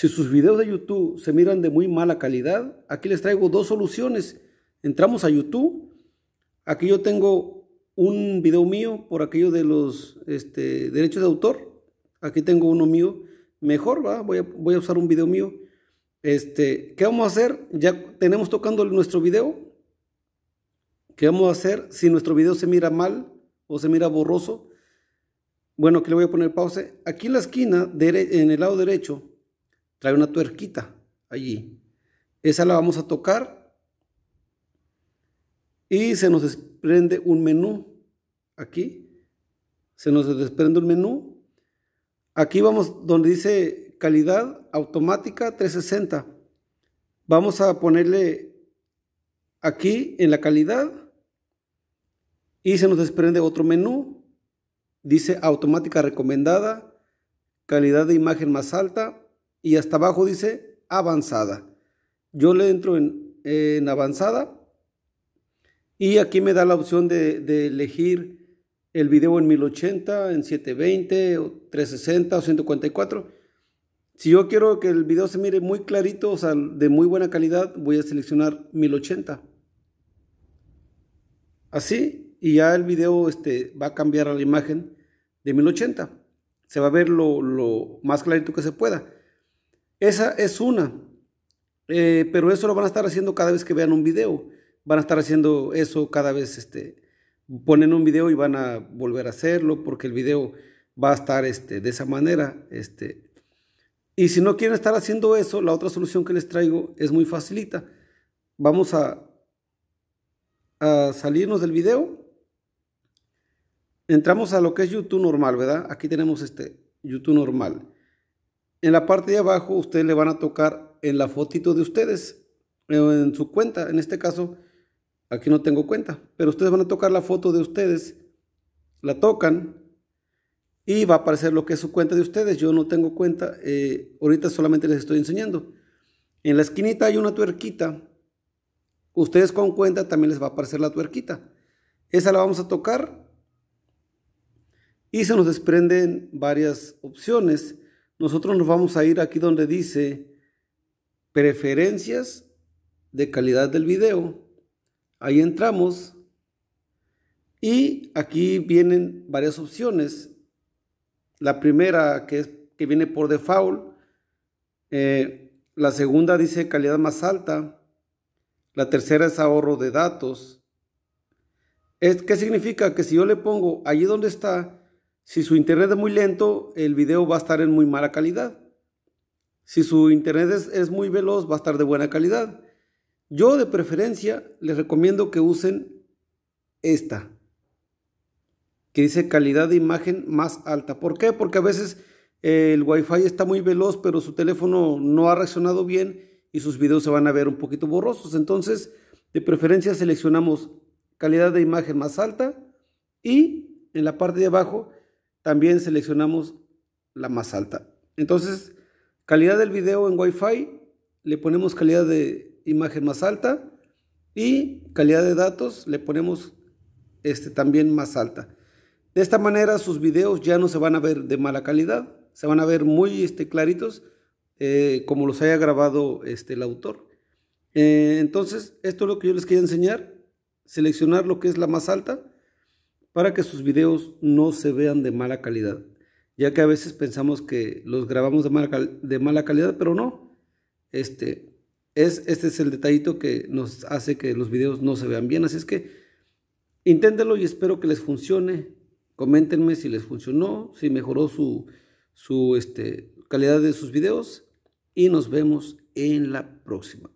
Si sus videos de YouTube se miran de muy mala calidad, aquí les traigo dos soluciones. Entramos a YouTube. Aquí yo tengo un video mío por aquello de los este, derechos de autor. Aquí tengo uno mío. Mejor, ¿va? Voy, a, usar un video mío. Este, ¿Qué vamos a hacer? Ya tenemos tocando nuestro video. ¿Qué vamos a hacer si nuestro video se mira mal o se mira borroso? Bueno, aquí le voy a poner pausa. Aquí en la esquina, en el lado derecho, Trae una tuerquita allí. Esa la vamos a tocar y se nos desprende un menú. Aquí se nos desprende un menú. Aquí vamos donde dice calidad automática 360. Vamos a ponerle aquí en la calidad y se nos desprende otro menú. Dice automática recomendada, calidad de imagen más alta, y hasta abajo dice avanzada. Yo le entro en, avanzada y aquí me da la opción de, elegir el video en 1080, en 720, 360 o 144. Si yo quiero que el video se mire muy clarito, o sea, de muy buena calidad, voy a seleccionar 1080. Así, y ya el video este, va a cambiar a la imagen de 1080. Se va a ver lo más clarito que se pueda. Esa es una. Eh, pero eso lo van a estar haciendo cada vez que vean un video. Van a estar haciendo eso cada vez, este, ponen un video y van a volver a hacerlo porque el video va a estar este, de esa manera. Este. Y si no quieren estar haciendo eso, la otra solución que les traigo es muy facilita. Vamos a, a salirnos del video. Entramos a lo que es YouTube normal, ¿verdad? Aquí tenemos este YouTube normal. En la parte de abajo ustedes le van a tocar en la fotito de ustedes, en su cuenta, en este caso, aquí no tengo cuenta, pero ustedes van a tocar la foto de ustedes, la tocan y va a aparecer lo que es su cuenta de ustedes. Yo no tengo cuenta, eh, ahorita solamente les estoy enseñando. En la esquinita hay una tuerquita. Ustedes con cuenta también les va a aparecer la tuerquita. Esa la vamos a tocar y se nos desprenden varias opciones nosotros nos vamos a ir aquí donde dice preferencias de calidad del video. Ahí entramos y aquí vienen varias opciones. La primera que, que viene por default, eh, la segunda dice calidad más alta, la tercera es ahorro de datos. ¿Qué significa? Que si yo le pongo allí donde está, si su internet es muy lento, el video va a estar en muy mala calidad. Si su internet es, muy veloz, va a estar de buena calidad. Yo de preferencia les recomiendo que usen esta, que dice calidad de imagen más alta. ¿Por qué? Porque a veces eh, el wifi está muy veloz, pero su teléfono no ha reaccionado bien y sus videos se van a ver un poquito borrosos. Entonces, de preferencia seleccionamos calidad de imagen más alta y en la parte de abajo también seleccionamos la más alta. Entonces, calidad del video en Wi-Fi, le ponemos calidad de imagen más alta y calidad de datos le ponemos este, también más alta. De esta manera sus videos ya no se van a ver de mala calidad, se van a ver muy este, claritos eh, como los haya grabado este, el autor. Eh, entonces, esto es lo que yo les quería enseñar, seleccionar lo que es la más alta para que sus videos no se vean de mala calidad, ya que a veces pensamos que los grabamos de mala, calidad, pero no. Este es, este es el detallito que nos hace que los videos no se vean bien, así es que inténtenlo y espero que les funcione. Coméntenme si les funcionó, si mejoró su, su este, calidad de sus videos y nos vemos en la próxima.